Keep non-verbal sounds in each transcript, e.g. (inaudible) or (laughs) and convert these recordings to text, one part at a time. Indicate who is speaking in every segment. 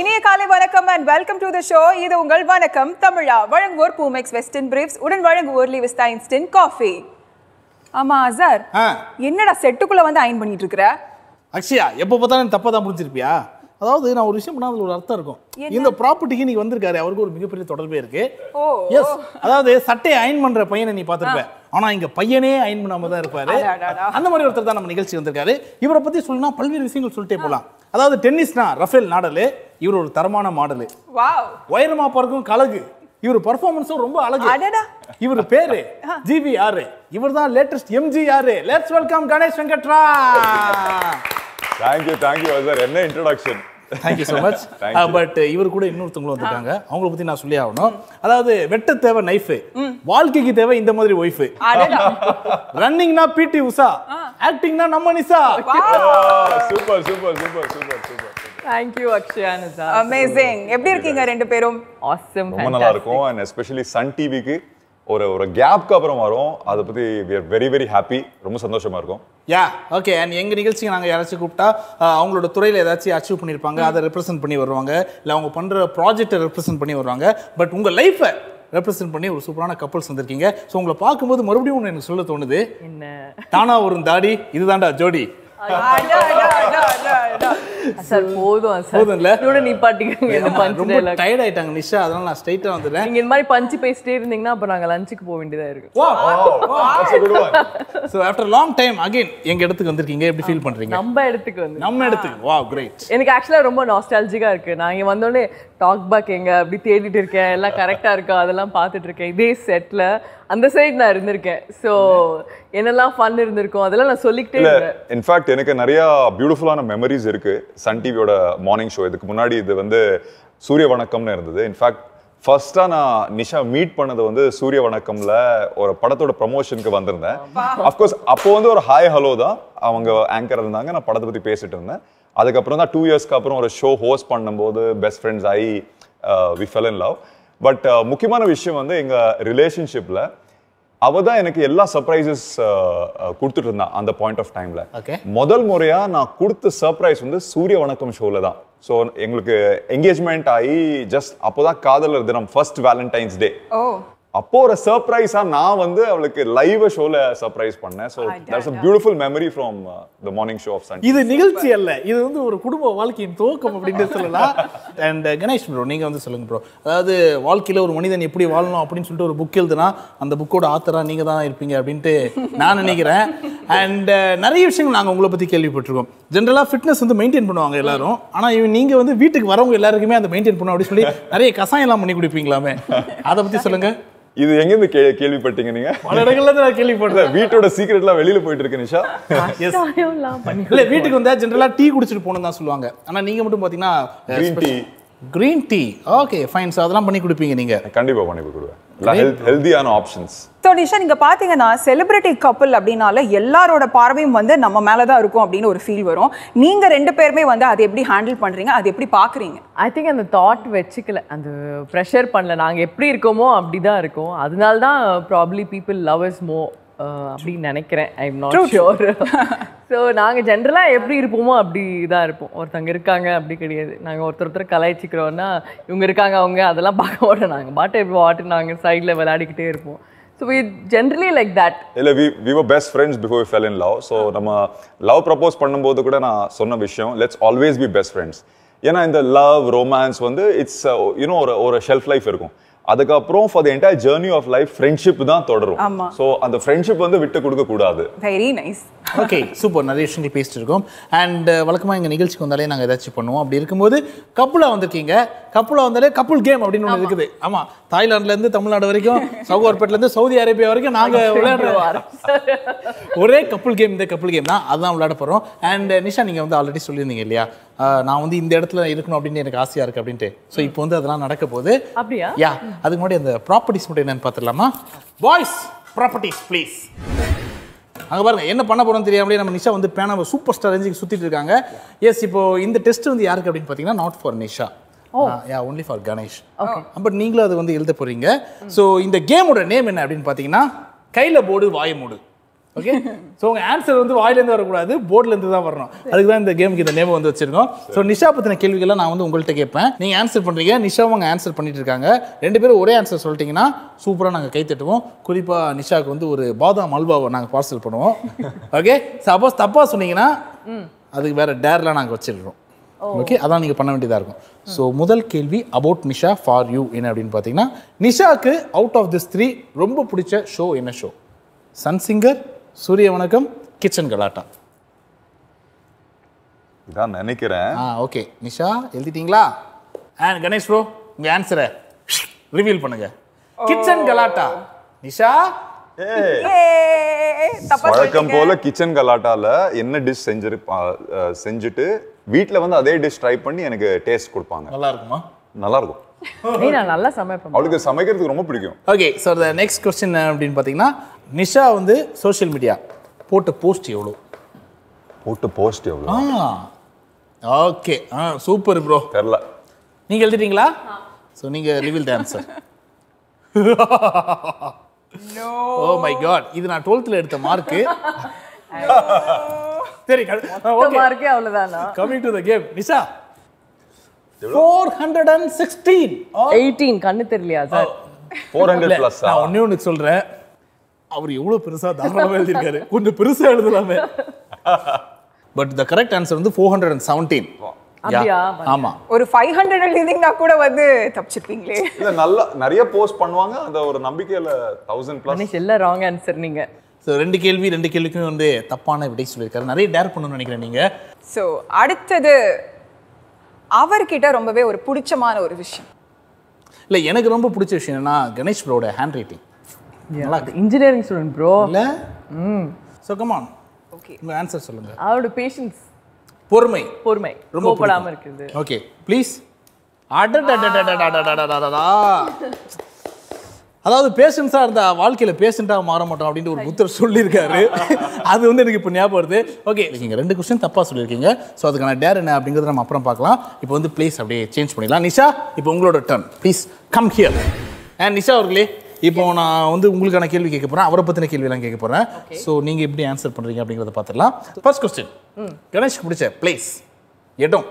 Speaker 1: இனிய காலை வணக்கம் and welcome to the show இது உங்கள் வணக்கம் தமிழா வழங்குவோர் பூமெக்ஸ் வெஸ்டர்ன் பிரீப்ஸ் உடன் வழங்குவோர் லிவிஸ்டா இன்ஸ்டன்ட் காஃபி ஆமா சார் என்னடா செட்டுக்குள்ள வந்து அயன் பண்ணிட்டு இருக்கிற அக்ஷயா
Speaker 2: எப்போ பார்த்தாலும் தப்பா தான் புரிஞ்சிருப்பியா அதாவது நான் ஒரு விஷயம் பண்ணா ஒரு அர்த்தம் இருக்கும் இந்த ப்ராப்பர்ட்டிக்கு நீ வந்திருக்காரு அவருக்கு ஒரு மிகப்பெரிய தொடர்பே இருக்கு எஸ் அதாவது சட்டையை அயன் பண்ற பையனை நீ பார்த்துருப்ப ஆனால் இங்கே பையனே அயன் பண்ணாமல் தான் இருப்பார் அந்த மாதிரி ஒருத்தர் தான் நம்ம நிகழ்ச்சி வந்திருக்காரு இவரை பற்றி சொல்லணும்னா பல்வேறு விஷயங்கள் சொல்லிட்டே போகலாம் அதாவது டென்னிஸ்னா ரஃபேல் நாடல் இவர் ஒரு தரமான மாடலு உயரமா பார்க்கும் கலகு இவர் பர்ஃபார்மன்ஸும் ரொம்ப அழகு இவர் பேரு ஜிபி ஆறு இவர் தான் லேட்டஸ்ட் எம்ஜி ஆறு let's welcome Ganesh Venkatram
Speaker 3: thank you thank you sir என்ன introduction thank you so much
Speaker 2: but இவர் கூட இன்னொருத்தவங்களும் வந்திருக்காங்க அவங்கள பற்றி நான் சொல்லி ஆகணும் அதாவது வெட்ட தேவை நைஃபு வாழ்க்கைக்கு தேவை இந்த மாதிரி ஒய்ஃபு ரன்னிங்னா பிடி உஷா
Speaker 1: ஆக்டிங்னா நம்ம Nisha
Speaker 3: super super super super super
Speaker 1: thank you Akshaya amazing எப்படி இருக்கீங்க ரெண்டு பேரும்
Speaker 3: ஆசம் ரொம்ப நல்லா இருக்கும் அண்ட் எஸ்பெஷலி சன் டிவிக்கு ஒரு ஒரு கேப்க்கு அப்புறம் வரும் அதை பற்றி we are very very happy ரொம்ப சந்தோஷமாக இருக்கும்
Speaker 2: யா ஓகே அண்ட் எங்கள் நிகழ்ச்சிக்கு நாங்கள் யாராச்சும் கூப்பிட்டா அவங்களோட துறையில் ஏதாச்சும் அச்சீவ் பண்ணியிருப்பாங்க hmm. அதை ரெப்ரசென்ட் பண்ணி வருவாங்க இல்லை அவங்க பண்ணுற ப்ராஜெக்டை ரெப்ரசென்ட் பண்ணி வருவாங்க பட் உங்கள் லைஃப்பை ரெப்ரசென்ட் பண்ணி ஒரு சூப்பரான கப்பல்ஸ் வந்திருக்கீங்க ஸோ உங்களை பார்க்கும்போது மறுபடியும் ஒன்று எனக்கு சொல்ல தோணுது தானா ஒரு தாடி இதுதான்டா ஜோடி
Speaker 4: (laughs) சார் போதும் சார் போதும்ல
Speaker 2: இதோட நிப்பாட்டிக்கங்க ரொம்ப டயர்ட் ஆயிட்டாங்க
Speaker 4: நிஷா அதனால நான் ஸ்ட்ரைட்டா வந்துறேன் நீங்க இந்த மாதிரி பஞ்சு பேசிட்டே இருந்தீங்கன்னா அப்ப நாங்க லஞ்சுக்கு போக வேண்டியதா இருக்கு
Speaker 2: so after long time again எங்க இடத்துக்கு வந்திருக்கீங்க எப்படி ஃபீல் பண்றீங்க
Speaker 4: நம்ம இடத்துக்கு வந்து
Speaker 2: நம்ம இடத்துக்கு வாவ் கிரேட்
Speaker 4: எனக்கு ஆக்சுவலா ரொம்ப நாஸ்டாலஜிக்கா இருக்கு நான் இங்க வந்தோடனே டாக் பேக் எங்க அப்படி தேடிட்டு இருக்கேன் எல்லாம் கரெக்டா இருக்கா அதெல்லாம் பார்த்துட்டு இருக்கேன் இதே செட்ல அந்த சைடு நான் இருந்திருக்கேன் ஸோ என்னெல்லாம் ஃபன் இருந்திருக்கும் அதெல்லாம் நான் சொல்லிக்கிட்டே இருந்தேன்
Speaker 3: இன்ஃபேக்ட் எனக்கு நிறையா பியூட்டிஃபுல்லான மெமரிஸ் இருக்குது சன் டிவியோட மார்னிங் ஷோ இதுக்கு முன்னாடி இது வந்து சூரிய வணக்கம்னு இருந்தது இன்ஃபேக்ட் ஃபர்ஸ்டா நான் நிஷா மீட் பண்ணது வந்து சூரிய வணக்கம்ல ஒரு படத்தோட ப்ரமோஷனுக்கு வந்திருந்தேன் அஃப்கோர்ஸ் அப்போ வந்து ஒரு ஹாய் ஹலோ தான் அவங்க ஆங்கர் இருந்தாங்க நான் படத்தை பத்தி பேசிட்டு இருந்தேன் அதுக்கப்புறம் தான் டூ இயர்ஸ்க்கு அப்புறம் ஒரு ஷோ ஹோஸ்ட் பண்ணும்போது best friends I we fell in love but முக்கியமான விஷயம் வந்து எங்கள் ரிலேஷன்ஷிப்பில் அவ தான் எனக்கு எல்லா சர்ப்ரைசஸ் கொடுத்துட்டு இருந்தான் அந்த பாயிண்ட் ஆஃப் டைம்ல முதல் முறையா நான் கொடுத்த சர்ப்ரைஸ் வந்து சூரிய வணக்கம் ஷோல தான் ஸோ எங்களுக்கு என்கேஜ்மெண்ட் ஆகி ஜஸ்ட் அப்போதான் காதலர் தினம் ஃபர்ஸ்ட் வேலண்டைன்ஸ் டே அப்போ ஒரு சர்ப்ரைஸா நான் வந்து அவளுக்கு லைவ் ஷோல சர்ப்ரைஸ் பண்ணேன் so that's a beautiful memory from the morning show of Sun இது நிகழ்ச்சி
Speaker 2: அல்ல இது வந்து ஒரு குடும்ப வாழ்க்கையின் துவக்கம் அப்படின்னு சொல்லலாம்
Speaker 3: அண்ட் uh, கணேஷ் ப்ரோ நீங்க வந்து சொல்லுங்க ப்ரோ
Speaker 2: அதாவது வாழ்க்கையில ஒரு மனிதன் எப்படி வாழணும் அப்படின்னு சொல்லிட்டு ஒரு புக் எழுதுனா அந்த புக்கோட ஆத்தரா நீங்க தான் இருப்பீங்க அப்படின்ட்டு நான் நினைக்கிறேன் அண்ட் uh, நிறைய விஷயங்கள் நாங்கள் உங்களை பற்றி கேள்விப்பட்டிருக்கோம் ஜென்ரலாக ஃபிட்னஸ் வந்து மெயின்டைன் பண்ணுவாங்க எல்லாரும் ஆனால் இவன் நீங்கள் வந்து வீட்டுக்கு வரவங்க எல்லாருக்குமே அதை மெயின்டைன் பண்ணும் அப்படின்னு சொல்லி நிறைய கசாயம்
Speaker 3: எல்லாம் பண்ணி கொடுப்பீங்களாமே அதை பத்தி சொல்லுங்க இது எங்க இருந்து கேள்விப்பட்டீங்க நீங்க பல இடங்கள்ல நான் கேள்விப்பட்டேன் வீட்டோட எல்லாம் வெளியில போயிட்டு இருக்கு நிஷா
Speaker 2: இல்ல வீட்டுக்கு வந்தா ஜென்ரலா டீ குடிச்சிட்டு போனோம் தான் சொல்லுவாங்க ஆனா நீங்க மட்டும் பாத்தீங்கன்னா green tea okay fine sir
Speaker 3: அதெல்லாம் பண்ணி கொடுப்பீங்க நீங்க கண்டிப்பா பண்ணி கொடுப்பேன் ஹெல்த் ஹெல்தியான ஆப்ஷன்ஸ்
Speaker 1: ஸோ நிஷா நீங்கள் பார்த்தீங்கன்னா செலிபிரிட்டி கப்பல் அப்படின்னால எல்லாரோட பார்வையும் வந்து நம்ம மேலதான் இருக்கும் அப்படின்னு ஒரு ஃபீல் வரும் நீங்கள் ரெண்டு பேருமே வந்து அதை எப்படி ஹேண்டில் பண்ணுறீங்க அது எப்படி பார்க்குறீங்க ஐ திங்க் அந்த தாட் வச்சுக்கல அந்த
Speaker 4: ப்ரெஷர் பண்ணல நாங்கள் எப்படி இருக்கோமோ அப்படிதான் இருக்கோம் அதனால தான் probably people love is more அப்படின்னு நினைக்கிறேன் I am not sure so நாங்கள் ஜென்ரலாக எப்படி இருப்போமோ அப்படி இதாக இருப்போம் ஒருத்தவங்க இருக்காங்க அப்படி கிடையாது நாங்கள் ஒருத்தர் ஒருத்தர் கலாய்ச்சிக்கிறோன்னா இவங்க இருக்காங்க அவங்க அதெல்லாம் பார்க்க மாட்டோம் நாங்கள் பாட்டு எப்படி வாட்டு நாங்கள் சைடில் விளையாடிக்கிட்டே இருப்போம் so we generally like
Speaker 3: that இல்லை we we were best friends before fell in love so நம்ம லவ் ப்ரப்போஸ் பண்ணும்போது கூட நான் சொன்ன விஷயம் let's always be best friends ஏன்னா இந்த லவ் ரொமான்ஸ் வந்து இட்ஸ் யூனோ ஒரு ஒரு ஷெல்ஃப் லைஃப் இருக்கும் அதுக்கப்புறம் for the entire journey of life friendship தான் தொடரும் ஸோ அந்த ஃப்ரெண்ட்ஷிப் வந்து விட்டு கொடுக்க கூடாது
Speaker 1: வெரி நைஸ்
Speaker 2: ஓகே சூப்பர் நிறைய விஷயங்கள் பேசிட்டு இருக்கோம் அண்ட் uh, வழக்கமாக எங்கள் நிகழ்ச்சிக்கு வந்தாலே நாங்கள் ஏதாச்சும் பண்ணுவோம் அப்படி இருக்கும்போது கப்புலா வந்திருக்கீங்க கப்புலா வந்தாலே கப்புல் கேம் அப்படின்னு ஒன்று இருக்குது ஆமாம் தாய்லாந்துலேருந்து தமிழ்நாடு வரைக்கும் சவுகார்பேட்டிலேருந்து சவுதி அரேபியா வரைக்கும் நாங்கள் விளையாடுற (laughs) ஒரே கப்புல் கேம் இந்த கப்புல் கேம் தான் அதுதான் விளையாட போகிறோம் அண்ட் uh, நிஷா நீங்கள் வந்து ஆல்ரெடி சொல்லியிருந்தீங்க இல்லையா நான் வந்து இந்த இடத்துல இருக்கணும் அப்படின்னு எனக்கு ஆசையாக இருக்குது அப்படின்ட்டு ஸோ இப்போ வந்து அதெல்லாம் நடக்க போகுது அப்படியா யா அதுக்கு முன்னாடி அந்த ப்ராப்பர்ட்டிஸ் மட்டும் என்னன்னு பார்த்துடலாமா பாய்ஸ் ப்ராப்பர்ட்டிஸ் ப்ளீஸ் அங்கே பாருங்கள் என்ன பண்ண போகிறோம் தெரியாமலே நம்ம நிஷா வந்து பேனாவை சூப்பர் ஸ்டார் ரேஞ்சுக்கு சுற்றிட்டு இருக்காங்க எஸ் இப்போ இந்த டெஸ்ட் வந்து யாருக்கு அப்படின்னு பார்த்தீங்கன்னா not for Nisha yeah only for Ganesh but நீங்களும் அது வந்து எழுத போகிறீங்க ஸோ இந்த கேமோட நேம் என்ன அப்படின்னு பார்த்தீங்கன்னா கையில் போடு வாய மூடு ஓகே ஸோ உங்கள் ஆன்சர் வந்து வாயிலேருந்து வரக்கூடாது போர்ட்லேருந்து தான் வரணும் அதுக்கு தான் இந்த கேமுக்கு இந்த நேம் வந்து வச்சிருக்கோம் ஸோ நிஷா பற்றின கேள்விகள்லாம் நான் வந்து உங்கள்கிட்ட கேட்பேன் நீங்கள் ஆன்சர் பண்ணுறீங்க நிஷாவும் அவங்க ஆன்சர் பண்ணிட்டு இருக்காங்க ரெண்டு பேரும் ஒரே ஆன்சர் சொல்லிட்டீங்கன்னா சூப்பராக நாங்கள் கை தட்டுவோம் குறிப்பாக நிஷாவுக்கு வந்து ஒரு பாதாம் அல்வாவை நாங்கள் பார்சல் பண்ணுவோம் ஓகே சப்போஸ் தப்பாக சொன்னீங்கன்னா அதுக்கு வேறு டேர்லாம் நாங்கள் வச்சிருக்கோம் ஓகே அதான் நீங்கள் பண்ண வேண்டியதாக இருக்கும் ஸோ முதல் கேள்வி அபவுட் நிஷா ஃபார் யூ என்ன அப்படின்னு பார்த்தீங்கன்னா நிஷாக்கு அவுட் ஆஃப் திஸ் த்ரீ ரொம்ப பிடிச்ச ஷோ என்ன ஷோ சன் சிங்கர் சூரிய வணக்கம் கிச்சன் கலாட்டா இதான் நினைக்கிறேன் ஆ ஓகே நிஷா எழுதிட்டீங்களா அண்ட் கணேஷ் ப்ரோ உங்க ஆன்சரை
Speaker 3: ரிவீல் பண்ணுங்க
Speaker 1: கிச்சன் கலாட்டா நிஷா வழக்கம் போல
Speaker 3: கிச்சன் கலாட்டால என்ன டிஷ் செஞ்சிருப்பா செஞ்சுட்டு வீட்டில் வந்து அதே டிஷ் ட்ரை பண்ணி எனக்கு டேஸ்ட் கொடுப்பாங்க நல்லா இருக்குமா நல்லா இருக்கும் நான் நல்லா சமைப்பேன் அவளுக்கு சமைக்கிறதுக்கு ரொம்ப பிடிக்கும்
Speaker 2: ஓகே சார் நெக்ஸ்ட் கொஸ்டின் அப்படின்னு பார்த்தீங்கன்னா நிஷா வந்து சோஷியல் மீடியா போட்ட போஸ்ட் எவ்வளோ
Speaker 3: போட்டு போஸ்ட்
Speaker 2: எவ்வளோ ஆ ஓகே ஆ சூப்பர் ப்ரோ தெரில நீங்கள் எழுதிட்டீங்களா ஸோ நீங்கள் லிவில் த ஓ மை காட் இது நான் டுவெல்த்தில் எடுத்த மார்க்கு (laughs) சரி ஓகே மார்க்கே அவ்வளோதான் coming to the game Nisha four hundred and sixteen eighteen கண்ணு தெரியலையா சார் ஃபோர் ஹண்ட்ரட் ப்ளஸ் நான் ஒன்றே ஒன்று சொல்கிறேன் அவர் எவ்வளோ பெருசாக தாராளமாக எழுதியிருக்காரு கொஞ்சம் பெருசாக எழுதலாமே பட் த கரெக்ட் ஆன்சர் வந்து ஃபோர் ஹண்ட்ரட் அண்ட் செவன்டீன்
Speaker 3: ஆமா
Speaker 1: ஒரு ஃபைவ் ஹண்ட்ரட் எழுதினா கூட வந்து தப்பிச்சிருப்பீங்களே
Speaker 3: இல்ல நல்லா நிறைய போஸ்ட் பண்ணுவாங்க அந்த ஒரு நம்பிக்கையில தௌசண்ட் பிளஸ் எல்லாம் ராங் ஆன்சர் நீங்க
Speaker 2: ஸோ ரெண்டு கேள்வி ரெண்டு கேள்விக்கும் வந்து தப்பான விடை சொல்லியிருக்காரு நிறைய டேர் பண்ணணும்னு நினைக்கிறேன் நீங்க
Speaker 1: ஸோ அடுத்தது அவர்கிட்ட ரொம்பவே ஒரு பிடிச்சமான ஒரு விஷயம்
Speaker 2: இல்லை எனக்கு ரொம்ப பிடிச்ச விஷயம் என்னன்னா கணேஷ் ப்ரோட ஹேண்ட் ரைட்டிங் நல்லா இன்ஜினியரிங் ஸ்டூடெண்ட் ப்ரோ இல்ல ம் கம் ஆன் ஓகே உங்க ஆன்சர் சொல்லுங்கள் அவரோட பேஷன்ஸ் பொறுமை பொறுமை ரொம்ப போடாமல் இருக்குது ஓகே ப்ளீஸ் அதாவது பேஷன்ஸாக இருந்தா வாழ்க்கையில் பேஷண்ட்டாக மாற மாட்டோம் அப்படின்னு ஒரு புத்தர் சொல்லியிருக்காரு (laughs) அது வந்து எனக்கு இப்போ ஞாபகம் வருது ஓகே நீங்கள் ரெண்டு கொஸ்டின் தப்பாக சொல்லியிருக்கீங்க ஸோ அதுக்கான டேர் என்ன அப்படிங்கறத நம்ம அப்புறம் பார்க்கலாம் இப்போ வந்து ப்ளீஸ் அப்படியே சேஞ்ச் பண்ணிடலாம் நிஷா இப்போ உங்களோட turn please come here Nisha அவர்களே இப்போ நான் வந்து உங்களுக்கான கேள்வி கேட்க போகிறேன் அவரை பற்றின கேள்வியெல்லாம் கேட்க போகிறேன் ஸோ நீங்கள் எப்படி ஆன்சர் பண்ணுறீங்க அப்படிங்கிறத பார்த்துடலாம் ஃபர்ஸ்ட் கொஸ்டின் கணேஷ்க்கு பிடிச்ச பிளேஸ் இடம்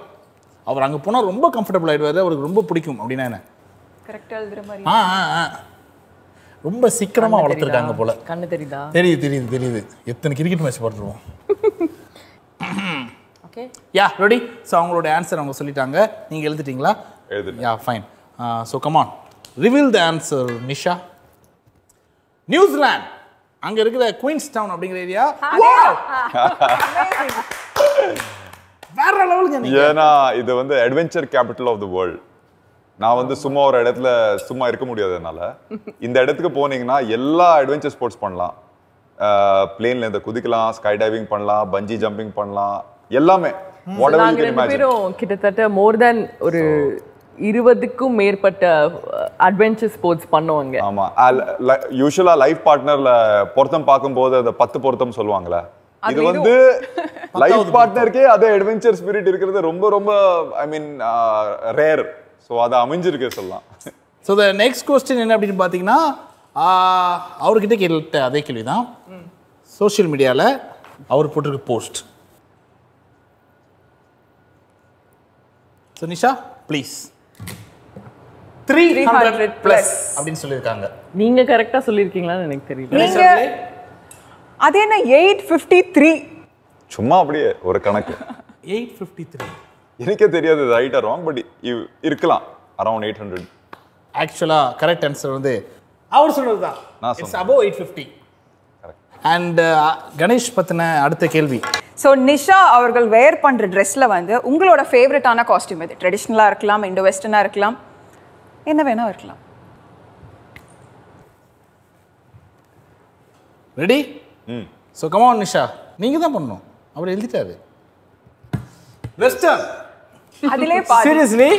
Speaker 2: அவர் அங்கே போனால் ரொம்ப கம்ஃபர்டபுள் ஆகிடுவார் அவருக்கு ரொம்ப பிடிக்கும் அப்படின்னா என்ன ஆ ஆ ரொம்ப சீக்கிரமா வளர்த்துருக்காங்க போல கண்ணு தெரியுதா தெரியுது தெரியுது தெரியுது எத்தனை கிரிக்கெட் மேட்ச் பார்த்துருவோம் ஓகே யா ரெடி ஸோ அவங்களோட ஆன்சர் அவங்க சொல்லிட்டாங்க நீங்கள் எழுதிட்டீங்களா yeah fine so come on reveal the answer Nisha New Zealand அங்க இருக்கிற குயின்ஸ் டவுன் அப்படிங்கிற ஏரியா வேற லெவலுக்கு ஏன்னா
Speaker 3: இது வந்து adventure capital of the world நான் வந்து சும்மா ஒரு இடத்துல சும்மா இருக்க முடியாது என்னால் இந்த இடத்துக்கு போனீங்கன்னா எல்லா அட்வென்ச்சர் ஸ்போர்ட்ஸ் பண்ணலாம் பிளேன்ல இந்த குதிக்கலாம் ஸ்கை டைவிங் பண்ணலாம் பஞ்சி ஜம்பிங் பண்ணலாம் எல்லாமே
Speaker 4: கிட்டத்தட்ட மோர் தென் ஒரு இருபதுக்கும் மேற்பட்ட அட்வென்ச்சர் ஸ்போர்ட்ஸ் பண்ணுவாங்க ஆமாம்
Speaker 3: யூஸ்வலாக லைஃப் பார்ட்னரில் பொருத்தம் பார்க்கும்போது அதை பத்து பொருத்தம் சொல்லுவாங்களே இது வந்து லைஃப் (laughs) பார்ட்னருக்கே அதே அட்வென்ச்சர் ஸ்பிரிட் இருக்கிறது ரொம்ப ரொம்ப ஐ மீன் ரேர் ஸோ அதை அமைஞ்சிருக்கு சொல்லலாம்
Speaker 2: ஸோ த நெக்ஸ்ட் கொஸ்டின் என்ன அப்படின்னு பார்த்தீங்கன்னா அவர்கிட்ட கேட்ட அதே கேள்வி தான் சோஷியல் மீடியாவில் அவர் போட்டிருக்க post so Nisha please three
Speaker 4: hundred plus அப்படின்னு சொல்லியிருக்காங்க நீங்க கரெக்டா சொல்லியிருக்கீங்களான்னு
Speaker 1: எனக்கு தெரியல நீங்க அது என்ன எயிட் ஃபிஃப்டி த்ரீ
Speaker 3: சும்மா அப்படியே ஒரு கணக்கு
Speaker 1: எயிட் ஃபிஃப்டி த்ரீ
Speaker 3: எனக்கே தெரியாது ரைட்டா ராங் பட் இருக்கலாம் அரௌண்ட் எயிட் ஹண்ட்ரட் ஆக்சுவலா கரெக்ட் ஆன்சர் வந்து
Speaker 1: அவர் சொன்னது தான் it's above eight fifty
Speaker 2: and Ganesh பத்தின அடுத்த கேள்வி
Speaker 1: ஸோ நிஷா அவர்கள் வேர் பண்ணுற ட்ரெஸ்ஸில் வந்து உங்களோட ஃபேவரட்டான காஸ்டியூம் இது ட்ரெடிஷ்னலாக இருக்கலாம் இண்டோ வெஸ்டர்னாக இருக்கலாம் என்ன வேணால் இருக்கலாம்
Speaker 2: ரெடி ம் ஸோ கமான் நிஷா நீங்கள் தான் பண்ணணும் அவர் எழுதிட்டாரு
Speaker 3: வெஸ்டர்ன்
Speaker 1: அதிலே சீரியஸ்லி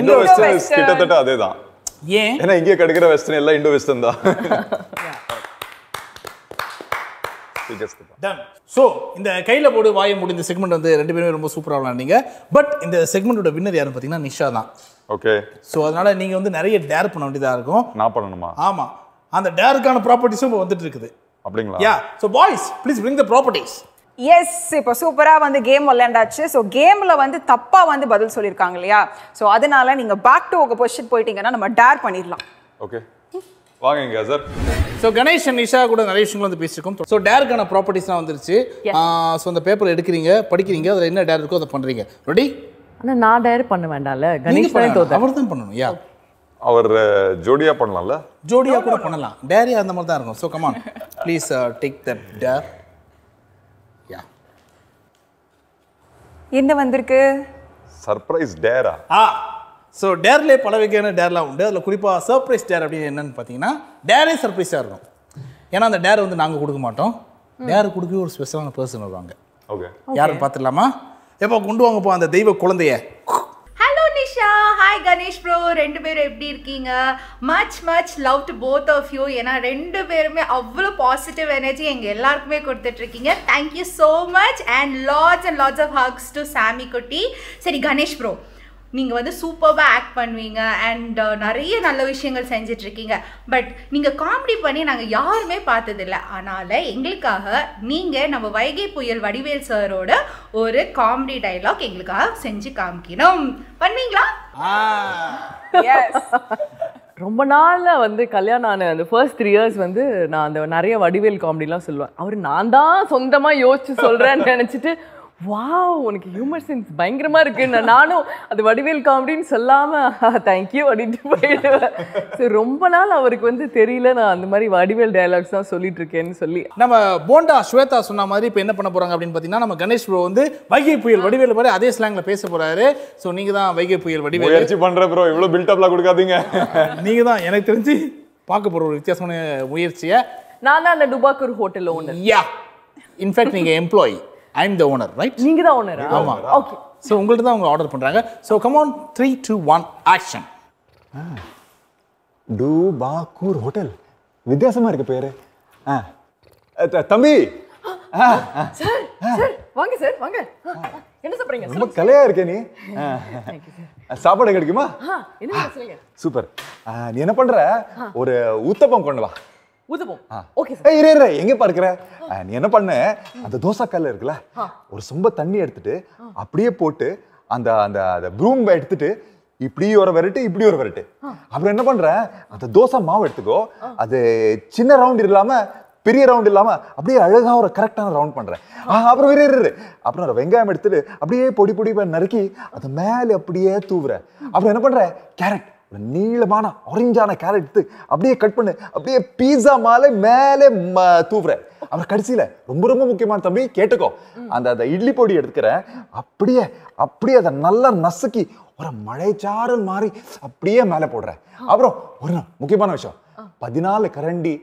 Speaker 1: இந்தோ வெஸ்டர்ன் கிட்டத்தட்ட
Speaker 3: அதேதான் ஏன் ஏன்னா இங்கே கிடைக்கிற வெஸ்டர்ன் எல்லாம் இண்டோ வெஸ்டர்ன் தான் (laughs) ஜஸ்ட்
Speaker 2: டன் ஸோ இந்த கையில் போடு வாய முடிந்த செக்மெண்ட் வந்து ரெண்டு பேருமே ரொம்ப சூப்பராக விளாண்டீங்க பட் இந்த செக்மெண்ட்டோட வின்னர் யாருன்னு பார்த்தீங்கன்னா நிஷா தான் ஓகே ஸோ அதனால நீங்கள் வந்து நிறைய டேர் பண்ண வேண்டியதாக இருக்கும் நான் பண்ணணுமா ஆமாம் அந்த டேருக்கான ப்ராப்பர்ட்டிஸும் இப்போ வந்துட்டு இருக்குது அப்படிங்களா yeah
Speaker 1: so boys please bring the properties yes இப்போ சூப்பராக வந்து கேம் விளையாண்டாச்சு ஸோ கேமில் வந்து தப்பாக வந்து பதில் சொல்லியிருக்காங்க இல்லையா ஸோ அதனால நீங்கள் பேக் டு உங்கள் பொசிஷன் போயிட்டீங்கன்னா நம்ம டேர் பண்ணிடலாம்
Speaker 3: ஓகே வாங்க இங்கே sir
Speaker 1: so Ganesh and Nisha கூட
Speaker 2: நிறைய விஷயங்கள் வந்து பேசியிருக்கோம் ஸோ டேருக்கான ப்ராப்பர்ட்டிஸ்லாம் வந்துருச்சு ஸோ அந்த பேப்பர் எடுக்கிறீங்க படிக்கிறீங்க அதில் என்ன டேர் இருக்கோ அதை பண்ணுறீங்க ரெடி ஆனால் நான் டேர் பண்ண வேண்டாம்ல கணேஷ் அவர் தான் பண்ணணும் யா
Speaker 3: அவர் ஜோடியா பண்ணலாம்ல
Speaker 2: ஜோடியா கூட பண்ணலாம் டேரி அந்த மாதிரி தான் இருக்கும் so come on please take the dare
Speaker 1: yeah என்ன வந்திருக்கு
Speaker 3: சர்ப்ரைஸ் டேரா
Speaker 2: ஆ ஸோ டேர்லேயே பல வகையான டேர்லாம் உண்டு அதில் குறிப்பாக சர்ப்ரைஸ் டேர் அப்படின்னு என்னென்னு பார்த்தீங்கன்னா டேரே சர்ப்ரைஸாக இருக்கும் ஏன்னா அந்த டேர் வந்து நாங்கள் கொடுக்க மாட்டோம் டேர் கொடுக்க ஒரு ஸ்பெஷலான பர்சன் வருவாங்க ஓகே யாரும் பார்த்துடலாமா எப்போ கொண்டு வாங்கப்போ அந்த தெய்வ குழந்தைய
Speaker 1: நிஷா ஹாய் கணேஷ் ப்ரோ ரெண்டு பேரும் எப்படி இருக்கீங்க much much love to both of you ஏன்னா ரெண்டு பேருமே அவ்வளோ பாசிட்டிவ் எனர்ஜி எங்கள் எல்லாருக்குமே கொடுத்துட்ருக்கீங்க thank you so much and lots and lots of hugs to சாமி குட்டி சரி கணேஷ் ப்ரோ நீங்கள் வந்து சூப்பராக ஆக்ட் பண்ணுவீங்க அண்ட் uh, நிறைய நல்ல விஷயங்கள் செஞ்சிட்ருக்கீங்க பட் நீங்கள் காமெடி பண்ணி நாங்கள் யாருமே பார்த்ததில்ல அதனால் எங்களுக்காக நீங்கள் நம்ம வைகை புயல் வடிவேல் சாரோட ஒரு காமெடி டைலாக் எங்களுக்காக செஞ்சு காமிக்கணும் பண்ணுவீங்களா
Speaker 4: ரொம்ப நாளில் வந்து கல்யாணம் ஆன அந்த ஃபர்ஸ்ட் த்ரீ இயர்ஸ் வந்து நான் அந்த நிறைய வடிவேல் காமெடிலாம் சொல்லுவேன் அவர் நான் தான் சொந்தமாக யோசிச்சு சொல்கிறேன்னு நினச்சிட்டு வாவ் உனக்கு ஹியூமர் சென்ஸ் பயங்கரமாக இருக்குன்னு நானும் அது வடிவேல் காமெடின்னு சொல்லாமல் தேங்க்யூ அப்படின்ட்டு போயிடுவேன் சரி ரொம்ப நாள் அவருக்கு வந்து தெரியல நான் அந்த மாதிரி வடிவேல் டயலாக்ஸ் தான் சொல்லிட்டு
Speaker 2: இருக்கேன்னு சொல்லி நம்ம போண்டா ஸ்வேதா சொன்ன மாதிரி இப்போ என்ன பண்ண போகிறாங்க அப்படின்னு பார்த்தீங்கன்னா நம்ம கணேஷ் ப்ரோ வந்து வைகை புயல் வடிவேல் மாதிரி அதே ஸ்லாங்கில் பேச போகிறாரு ஸோ நீங்கள் தான் வைகை புயல் வடிவேல் முயற்சி
Speaker 3: பண்ணுற ப்ரோ இவ்வளோ பில்டப்லாம் கொடுக்காதீங்க
Speaker 2: நீங்கள் தான் எனக்கு தெரிஞ்சு பார்க்க போகிற ஒரு வித்தியாசமான முயற்சியை நான் தான் அந்த டுபாக்கூர் ஹோட்டலில் ஒன்று யா இன்ஃபேக்ட் நீங்கள் employee I am the owner right நீங்க தான் ஓனர் ஆமாம் ஓகே ஸோ உங்கள்கிட்ட தான் அவங்க ஆர்டர் பண்ணுறாங்க so on three two one action
Speaker 3: பாகூர் ஹோட்டல் வித்தியாசமா இருக்கு பேரு தம்பி
Speaker 4: வாங்க சார் வாங்க என்ன சாப்பிடுறீங்க ரொம்ப
Speaker 3: கலையா இருக்கே நீ சாப்பாடு கிடைக்குமா என்ன சூப்பர் நீ என்ன பண்ற ஒரு ஊத்தப்பம் கொண்டு வா உதுவோம் ஓகே சார் இரு இரு எங்க பார்க்கற நீ என்ன பண்ண அந்த தோசை கல்ல இருக்குல்ல ஒரு சும்ப தண்ணி எடுத்துட்டு அப்படியே போட்டு அந்த அந்த அந்த ப்ரூம் எடுத்துட்டு இப்படி ஒரு விரட்டு இப்படி ஒரு விரட்டு அப்புறம் என்ன பண்ற அந்த தோசை மாவு எடுத்துக்கோ அது சின்ன ரவுண்ட் இல்லாம பெரிய ரவுண்ட் இல்லாம அப்படியே அழகா ஒரு கரெக்டான ரவுண்ட் பண்றேன் அப்புறம் வேற அப்புறம் ஒரு வெங்காயம் எடுத்துட்டு அப்படியே பொடி பொடி நறுக்கி அது மேலே அப்படியே தூவுற அப்புறம் என்ன பண்ற கேரட் ஒரு நீளமான ஒரேஞ்சான கேரட் எடுத்து அப்படியே கட் பண்ணு அப்படியே பீஸா மாலை மேலே தூவுற அவர் கடைசியில் ரொம்ப ரொம்ப முக்கியமான தம்பி கேட்டுக்கோ அந்த அந்த இட்லி பொடி எடுத்துக்கிறேன் அப்படியே அப்படியே அதை நல்லா நசுக்கி ஒரு மழைச்சாரல் மாறி அப்படியே மேலே போடுறேன் அப்புறம் ஒரு முக்கியமான விஷயம் பதினாலு கரண்டி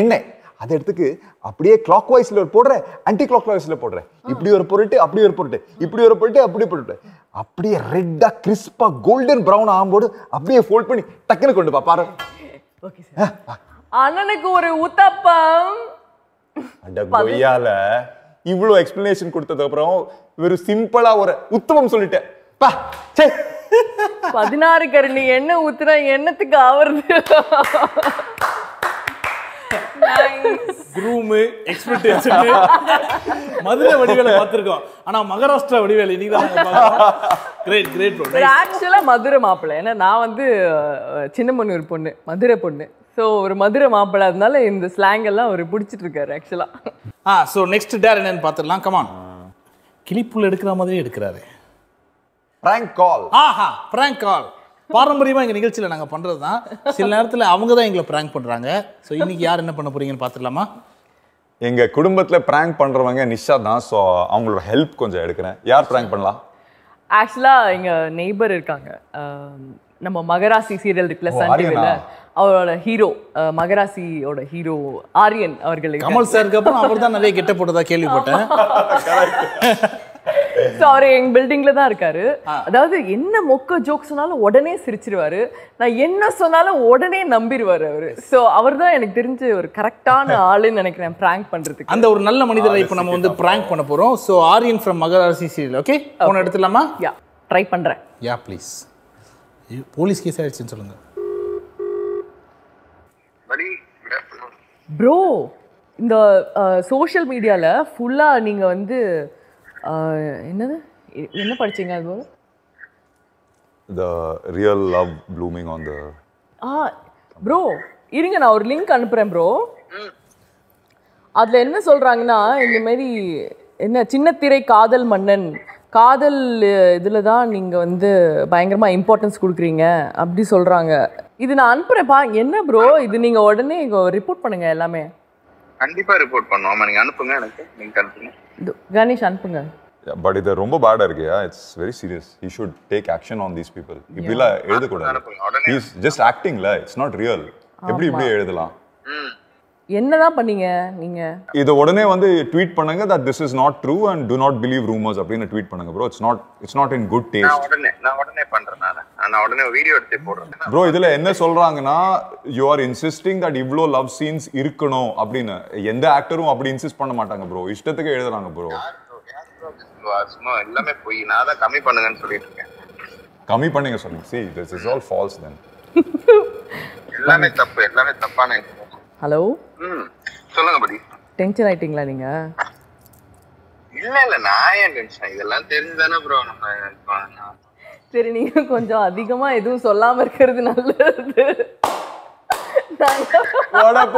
Speaker 3: எண்ணெய் அதை எடுத்துக்கு அப்படியே கிளாக் வாய்ஸில் ஒரு போடுற ஆன்டி கிளாக் வாய்ஸில் போடுற இப்படி ஒரு பொருட்டு அப்படி ஒரு பொருட்டு இப்படி ஒரு பொருட்டு அப்படி பொருட்டு அப்படியே ரெட்டா கிறிஸ்பா கோல்டன் ப்ரௌன் ஆகும்போது அப்படியே ஃபோல்ட் பண்ணி டக்குன்னு கொண்டு பா பாரு
Speaker 4: அண்ணனுக்கு ஒரு உத்தப்பம்
Speaker 3: அட கொய்யால இவ்வளோ எக்ஸ்பிளனேஷன் கொடுத்ததுக்கப்புறம் வெறும் சிம்பிளா ஒரு உத்தமம் சொல்லிட்டேன் பா சே
Speaker 4: பதினாறு கருணி என்ன ஊத்துனா என்னத்துக்கு ஆவறது
Speaker 2: குரூமு எக்ஸ்பெக்டேஷன் மதுரை வடிவேல பார்த்துருக்கோம் ஆனா மகாராஷ்டிரா வடிவேல இன்னைக்கு தான் கிரேட் கிரேட் ஆக்சுவலா
Speaker 4: மதுரை மாப்பிள்ளை ஏன்னா நான் வந்து சின்னமன்னூர் பொண்ணு மதுரை பொண்ணு ஸோ ஒரு மதுரை மாப்பிள்ளை அதனால இந்த ஸ்லாங் எல்லாம் அவர் பிடிச்சிட்டு
Speaker 2: இருக்காரு ஆக்சுவலா ஆ ஸோ நெக்ஸ்ட் டேர் என்னன்னு பார்த்துடலாம் கமான் கிளிப்புள்ள எடுக்கிற மாதிரி எடுக்கிறாரு பிராங்க் கால் ஆஹா பிராங்க் கால் பாரம்பரியமாக எங்கள் நிகழ்ச்சியில் நாங்கள் பண்ணுறது தான் சில நேரத்தில் அவங்க தான் எங்களை ப்ராங்க் பண்ணுறாங்க ஸோ இன்றைக்கி யார் என்ன பண்ண போகிறீங்கன்னு பார்த்துக்கலாமா
Speaker 3: எங்கள் குடும்பத்தில் ப்ராங்க் பண்ணுறவங்க நிஷா தான் ஸோ அவங்களோட ஹெல்ப் கொஞ்சம் எடுக்கிறேன் யார் ப்ராங்க் பண்ணலாம்
Speaker 4: ஆக்சுவலாக எங்கள் நெய்பர் இருக்காங்க நம்ம மகராசி சீரியல் இருக்குல்ல சண்டேல அவரோட ஹீரோ மகராசியோட ஹீரோ ஆரியன் அவர்கள்
Speaker 2: கமல் சாருக்கு அப்புறம் அவர் தான் நிறைய கெட்ட போட்டதா கேள்விப்பட்டேன் (laughs)
Speaker 4: சாரி எங்க பில்டிங்ல தான் இருக்காரு அதாவது என்ன மொக்க ஜோக் சொன்னாலும் உடனே சிரிச்சிருவாரு நான் என்ன சொன்னாலும் உடனே நம்பிடுவாரு அவரு ஸோ அவர் தான் எனக்கு தெரிஞ்சு ஒரு கரெக்டான (laughs) ஆளுன்னு நினைக்கிறேன் பிராங்க் பண்றதுக்கு அந்த ஒரு நல்ல மனிதரை இப்போ நம்ம வந்து பிராங்க்
Speaker 2: பண்ண போறோம் so Aryan from Magarasi serial okay போன எடுத்துலாமா யா ட்ரை பண்றேன் யா ப்ளீஸ் போலீஸ் கேஸ் ஆயிடுச்சுன்னு சொல்லுங்க
Speaker 4: ப்ரோ இந்த சோஷியல் மீடியாவில் ஃபுல்லாக நீங்கள் வந்து என்னது என்ன படிச்சீங்க அது போல
Speaker 3: the real love blooming on the
Speaker 4: ah bro இருங்க நான் ஒரு லிங்க் அனுப்புறேன் ப்ரோ அதில் என்ன சொல்கிறாங்கன்னா இந்த மாதிரி என்ன சின்னத்திரை காதல் மன்னன் காதல் இதில் தான் நீங்கள் வந்து பயங்கரமாக இம்பார்ட்டன்ஸ் கொடுக்குறீங்க அப்படி சொல்கிறாங்க இது நான் அனுப்புகிறேன்ப்பா என்ன ப்ரோ இது நீங்கள் உடனே ரிப்போர்ட் பண்ணுங்கள் எல்லாமே
Speaker 2: கண்டிப்பா ரிப்போர்ட் பண்ணுவோம் நீங்க அனுப்புங்க எனக்கு நீங்க அனுப்புங்க
Speaker 4: கணேஷ் அனுப்புங்க
Speaker 3: பட் இது ரொம்ப பேடா இருக்கு it's very serious you should take action on these people இப்படிலாம் எழுதக்கூடாது ஜஸ்ட் ஆக்டிங்ல இட்ஸ் நாட் ரியல் எப்படி இப்படி எழுதலாம்
Speaker 4: என்னதான் பண்ணீங்க நீங்க
Speaker 3: இது உடனே வந்து ட்வீட் பண்ணுங்க that this is not true and do not believe rumours அப்படின்னு ட்வீட் பண்ணுங்க bro it's not it's not in good taste நான்
Speaker 2: உடனே நான் உடனே பண்றேன் நான் நான்
Speaker 3: உடனே வீடியோ எடுத்து போடுறேன் ப்ரோ இதுல என்ன சொல்றாங்கன்னா யூ ஆர் இன்சிஸ்டிங் தட் இவ்ளோ லவ் சீன்ஸ் இருக்கணும் அப்படின்னு எந்த ஆக்டரும் அப்படி இன்சிஸ்ட் பண்ண மாட்டாங்க ப்ரோ இஷ்டத்துக்கு எழுதுறாங்க ப்ரோ சும்மா எல்லாமே போய் நான் தான் கம்மி பண்ணுங்கன்னு சொல்லிட்டு இருக்கேன் கம்மி பண்ணுங்க சொல்லுங்க see this is all false then எல்லாமே தப்பு எல்லாமே தப்பான ஹலோ சொல்லுங்க படி
Speaker 4: டென்ஷன் ஆயிட்டீங்களா நீங்க
Speaker 3: இல்ல இல்ல நான் ஏன் டென்ஷன் இதெல்லாம்
Speaker 2: தெரிஞ்சுதானே ப்ரோ நம்ம
Speaker 4: சரி நீங்க கொஞ்சம் அதிகமா எதுவும் சொல்லாம இருக்கிறது நல்லது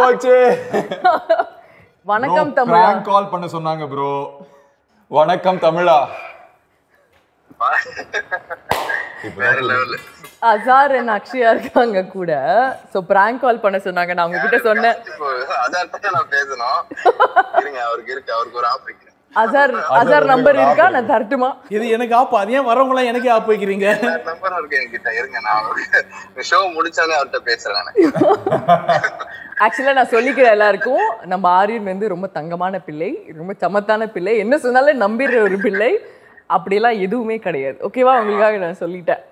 Speaker 4: போச்சு வணக்கம் தமிழா
Speaker 3: கால் பண்ண சொன்னாங்க ப்ரோ வணக்கம் தமிழா
Speaker 4: அசார் அண்ட் அக்ஷயா இருக்காங்க கூட சோ பிராங்க் கால் பண்ண சொன்னாங்க நான் உங்ககிட்ட சொன்னேன்
Speaker 2: அசார் அசார் நம்பர் இருக்கா நான் தரட்டுமா இது எனக்கு ஆப் அது ஏன் வரவங்கள எனக்கே ஆப் வைக்கிறீங்க நம்பர் இருக்கு என்கிட்ட இருங்க நான் ஷோ முடிச்சாலே அவர்கிட்ட பேசுறேன்
Speaker 4: ஆக்சுவலா நான் சொல்லிக்கிறேன் எல்லாருக்கும் நம்ம ஆரியன் வந்து ரொம்ப தங்கமான பிள்ளை ரொம்ப சமத்தான பிள்ளை என்ன சொன்னாலும் நம்பிடுற ஒரு பிள்ளை அப்படிலாம் எதுவுமே கிடையாது ஓகேவா உங்களுக்காக நான் சொல்லிட்டேன்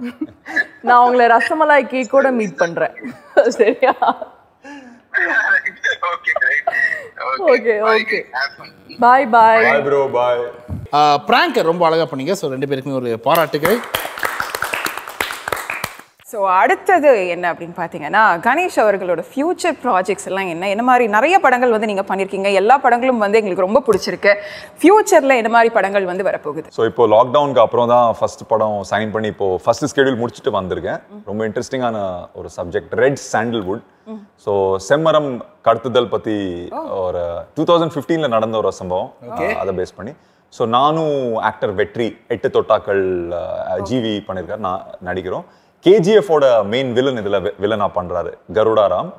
Speaker 4: நான் உங்களை ரசமலாய் கேக்கோட மீட்
Speaker 2: பண்றேன் சரியா
Speaker 1: okay okay bye bye
Speaker 2: bro bye prank ரொம்ப அழகா பண்ணீங்க ஸோ ரெண்டு பேருக்குமே ஒரு பாராட்டுக்கு
Speaker 1: ஸோ அடுத்தது என்ன அப்படின்னு பார்த்தீங்கன்னா கணேஷ் அவர்களோட ஃப்யூச்சர் ப்ராஜெக்ட்ஸ் எல்லாம் என்ன என்ன மாதிரி நிறைய படங்கள் வந்து நீங்கள் பண்ணியிருக்கீங்க எல்லா படங்களும் வந்து எங்களுக்கு ரொம்ப பிடிச்சிருக்கு ஃப்யூச்சரில் என்ன மாதிரி படங்கள் வந்து வரப்போகுது
Speaker 3: ஸோ இப்போ லாக்டவுனுக்கு அப்புறம் தான் ஃபர்ஸ்ட் படம் சைன் பண்ணி இப்போ ஃபர்ஸ்ட் ஸ்கெடியூல் முடிச்சுட்டு வந்திருக்கேன் ரொம்ப இன்ட்ரெஸ்டிங்கான ஒரு சப்ஜெக்ட் ரெட் சாண்டில்வுட் ஸோ செம்மரம் கடத்துதல் பற்றி ஒரு டூ தௌசண்ட் ஃபிஃப்டீனில் நடந்த ஒரு சம்பவம் அதை பேஸ் பண்ணி ஸோ நானும் ஆக்டர் வெற்றி எட்டு தொட்டாக்கள் ஜிவி பண்ணியிருக்கேன் நான் நடிக்கிறோம் கேஜிஎஃபோட மெயின் வில்லன் இதில் வில்லனாக பண்ணுறாரு கருடாராம்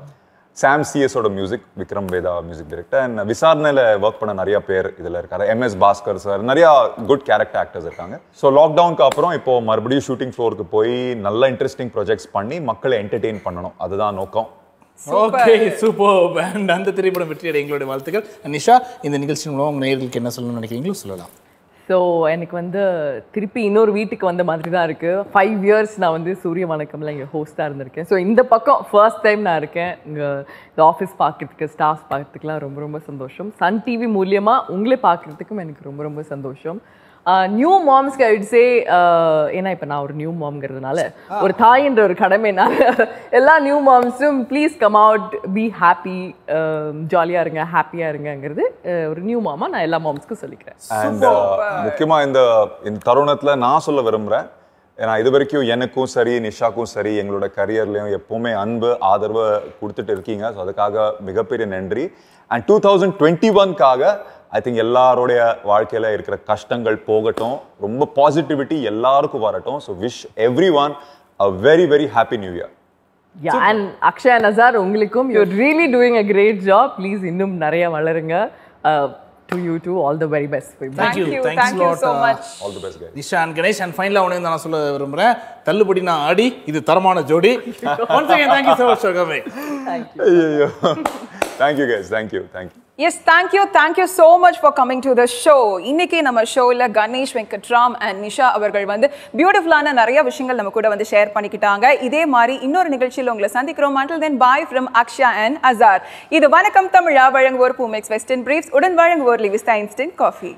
Speaker 3: சாம் சிஎஸோட music Vikram Vedha music director and விசாரணையில் ஒர்க் பண்ண நிறைய பேர் இதில் இருக்காரு எம்எஸ் பாஸ்கர் சார் நிறையா குட் கேரக்டர் ஆக்டர்ஸ் இருக்காங்க ஸோ லாக்டவுனுக்கு அப்புறம் இப்போ மறுபடியும் ஷூட்டிங் ஃப்ளோருக்கு போய் நல்ல இன்ட்ரெஸ்டிங் ப்ராஜெக்ட்ஸ் பண்ணி மக்களை என்டர்டெயின் பண்ணணும் அதுதான் நோக்கம்
Speaker 2: ஓகே சூப்பர் (laughs) அந்த திரைப்படம் வெற்றியடைய எங்களுடைய வாழ்த்துக்கள் நிஷா இந்த நிகழ்ச்சி மூலம் உங்கள் நேர்களுக்கு என்ன சொல்லணும்னு நினைக்கிறீங்களோ சொல்லலாம்
Speaker 4: ஸோ எனக்கு வந்து திருப்பி இன்னொரு வீட்டுக்கு வந்த மாதிரி தான் இருக்குது ஃபைவ் இயர்ஸ் நான் வந்து சூரிய வணக்கமில் இங்கே ஹோஸ்ட்டாக இருந்திருக்கேன் ஸோ இந்த பக்கம் ஃபர்ஸ்ட் டைம் நான் இருக்கேன் இங்கே இந்த ஆஃபீஸ் பார்க்குறதுக்கு ஸ்டாஃப் பார்க்குறதுக்குலாம் ரொம்ப ரொம்ப சந்தோஷம் சன் டிவி மூலியமாக உங்களே பார்க்குறதுக்கும் எனக்கு ரொம்ப ரொம்ப சந்தோஷம் நியூ மாம்ஸ்க்கு ஐட் ஏன்னா இப்போ நான் ஒரு நியூ மாம்ங்கிறதுனால ஒரு தாயின்ற ஒரு கடமைனால எல்லா நியூ மாம்ஸும் please come out be happy ஜாலியாக இருங்க ஹாப்பியாக இருங்கங்கிறது ஒரு நியூ மாமா நான் எல்லா மாம்ஸ்க்கும் சொல்லிக்கிறேன்
Speaker 3: முக்கியமாக இந்த இந்த தருணத்தில் நான் சொல்ல விரும்புகிறேன் ஏன்னா இது வரைக்கும் எனக்கும் சரி நிஷாக்கும் சரி எங்களோட கரியர்லையும் எப்போவுமே அன்பு ஆதரவை கொடுத்துட்டு இருக்கீங்க ஸோ அதுக்காக மிகப்பெரிய நன்றி அண்ட் டூ தௌசண்ட் டுவெண்ட்டி ஒன்க்காக ஐ திங்க் எல்லாருடைய வாழ்க்கையில் இருக்கிற கஷ்டங்கள் போகட்டும் ரொம்ப பாசிட்டிவிட்டி எல்லாருக்கும் வரட்டும் so wish everyone a very very happy new year
Speaker 4: and Akshaya Nazar உங்களுக்கும் you really doing a great job please இன்னும் நிறைய வளருங்க
Speaker 2: to you to all the very best
Speaker 4: thank
Speaker 1: you thanks lot all the best
Speaker 2: Nisha and Ganesh and ஃபைனலா உனக்கு நான் சொல்ல விரும்புறேன் தள்ளுபடி நான் ஆடி இது தரமான ஜோடி once again thank you so much சோகமே
Speaker 3: thank you thank you guys thank you thank you yes
Speaker 1: thank you thank you so much for coming to the show இன்னைக்கு நம்ம ஷோவில் கணேஷ் வெங்கட்ராம் அண்ட் நிஷா அவர்கள் வந்து பியூட்டிஃபுல்லான நிறைய விஷயங்கள் நம்ம கூட வந்து ஷேர் பண்ணிக்கிட்டாங்க இதே மாதிரி இன்னொரு நிகழ்ச்சியில் உங்களை சந்திக்கிறோம் until then bye from Aksha and Azar இது வணக்கம் தமிழா வழங்குவோர் பூமெக்ஸ் வெஸ்டர்ன் பிரீஃப்ஸ் உடன் வழங்குவோர் லிவிஸ்டா இன்ஸ்டன்ட் காஃபி